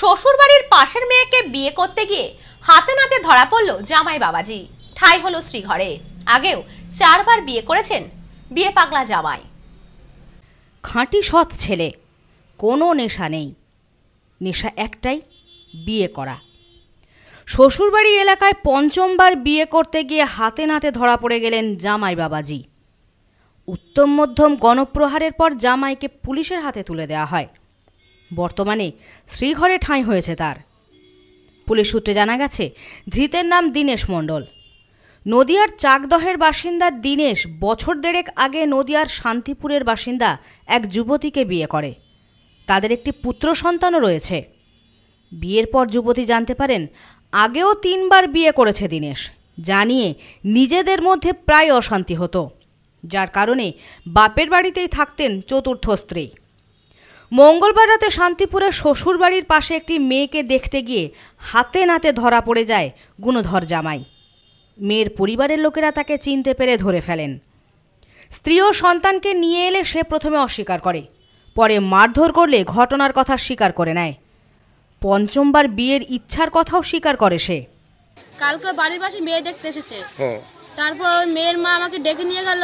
শ্বশুরবাড়ির পাশের মেয়েকে বিয়ে করতে গিয়ে হাতে নাতে ধরা পড়ল জামাই বাবাজি ঠাই হলো শ্রীঘরে আগেও চারবার বিয়ে করেছেন বিয়ে পাগলা জামাই খাঁটি সৎ ছেলে কোনো নেশা নেই নেশা একটাই বিয়ে করা শ্বশুরবাড়ি এলাকায় পঞ্চমবার বিয়ে করতে গিয়ে হাতে নাতে ধরা পড়ে গেলেন জামাই বাবাজি উত্তম মধ্যম গণপ্রহারের পর জামাইকে পুলিশের হাতে তুলে দেওয়া হয় বর্তমানে শ্রীঘরে ঠাঁই হয়েছে তার পুলিশ সূত্রে জানা গেছে ধৃতের নাম দীনেশ মণ্ডল নদিয়ার চাকদহের বাসিন্দা দীনেশ বছর দেড়েক আগে নদিয়ার শান্তিপুরের বাসিন্দা এক যুবতীকে বিয়ে করে তাদের একটি পুত্র সন্তানও রয়েছে বিয়ের পর যুবতী জানতে পারেন আগেও তিনবার বিয়ে করেছে দীনেশ জানিয়ে নিজেদের মধ্যে প্রায় অশান্তি হতো যার কারণে বাপের বাড়িতেই থাকতেন চতুর্থ স্ত্রী মঙ্গলবার রাতে শান্তিপুরে শ্বশুরবাড়ির পাশে একটি মেয়েকে দেখতে গিয়ে হাতে নাতে ধরা পড়ে যায় গুণধর জামাই মেয়ের পরিবারের লোকেরা তাকে চিনতে পেরে ধরে ফেলেন স্ত্রী ও সন্তানকে নিয়ে এলে সে প্রথমে অস্বীকার করে পরে মারধর করলে ঘটনার কথা স্বীকার করে নেয় পঞ্চমবার বিয়ের ইচ্ছার কথাও স্বীকার করে সে কালকে বাড়ির পাশে মেয়ে দেখতে এসেছে হ্যাঁ। তারপর ওই মেয়ের মা আমাকে ডেকে নিয়ে গেল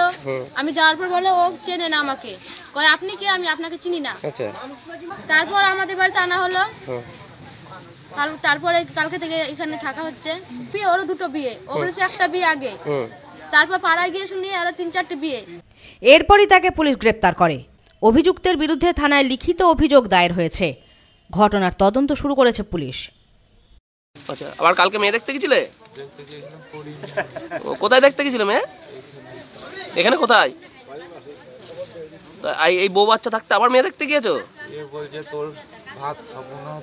আমি যাওয়ার পর বলে ও চেনে না আমাকে কয় আপনি কে আমি আপনাকে চিনি না আচ্ছা। তারপর আমাদের বাড়িতে আনা হলো তারপরে কালকে থেকে এখানে থাকা হচ্ছে বিয়ে ওরও দুটো বিয়ে ও বলেছে একটা বিয়ে আগে তারপর পাড়ায় গিয়ে শুনি আরো তিন চারটে বিয়ে এরপরই তাকে পুলিশ গ্রেপ্তার করে অভিযুক্তের বিরুদ্ধে থানায় লিখিত অভিযোগ দায়ের হয়েছে ঘটনার তদন্ত শুরু করেছে পুলিশ আচ্ছা আবার কালকে মেয়ে দেখতে গেছিলে কোথায় দেখতে গেছিল মেয়ে হ্যাঁ? এখানে কোথায় এই বউ বাচ্চা থাকতে আবার মেয়ে দেখতে গিয়েছো বলছে তোর ভাত না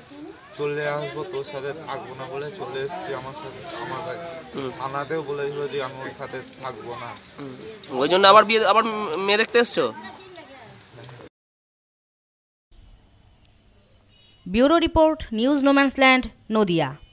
চলে আসবো তোর সাথে থাকবো না বলে চলে আমার সাথে আমার সাথে থাকবো না ওই জন্য আবার বিয়ে আবার মেয়ে দেখতে bureau report news no man's land Nadia